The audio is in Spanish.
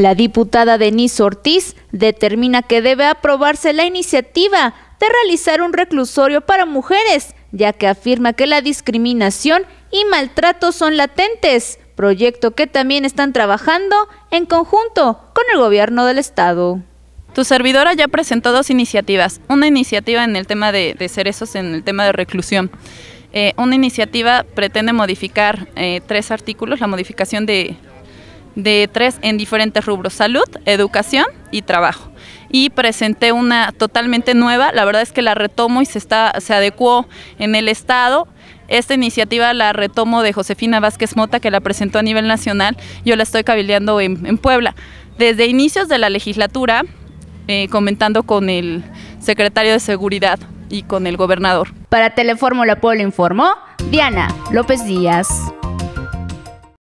La diputada Denise Ortiz determina que debe aprobarse la iniciativa de realizar un reclusorio para mujeres, ya que afirma que la discriminación y maltrato son latentes, proyecto que también están trabajando en conjunto con el gobierno del estado. Tu servidora ya presentó dos iniciativas, una iniciativa en el tema de, cerezos, en el tema de reclusión. Eh, una iniciativa pretende modificar eh, tres artículos, la modificación de de tres en diferentes rubros, salud, educación y trabajo. Y presenté una totalmente nueva, la verdad es que la retomo y se, está, se adecuó en el Estado. Esta iniciativa la retomo de Josefina Vázquez Mota, que la presentó a nivel nacional, yo la estoy cabildeando en, en Puebla. Desde inicios de la legislatura, eh, comentando con el secretario de Seguridad y con el gobernador. Para Telefórmula Puebla informó Diana López Díaz.